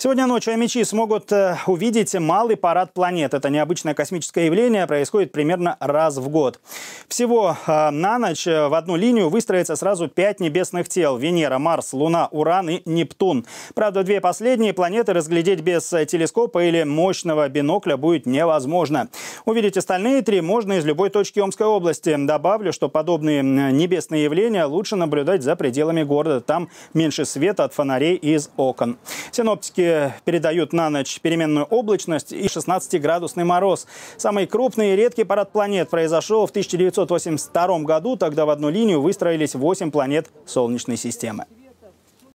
Сегодня ночью мечи смогут э, увидеть малый парад планет. Это необычное космическое явление, происходит примерно раз в год. Всего э, на ночь э, в одну линию выстроится сразу пять небесных тел. Венера, Марс, Луна, Уран и Нептун. Правда, две последние планеты разглядеть без телескопа или мощного бинокля будет невозможно. Увидеть остальные три можно из любой точки Омской области. Добавлю, что подобные небесные явления лучше наблюдать за пределами города. Там меньше света от фонарей из окон. Синоптики передают на ночь переменную облачность и 16-градусный мороз. Самый крупный и редкий парад планет произошел в 1982 году. Тогда в одну линию выстроились 8 планет Солнечной системы.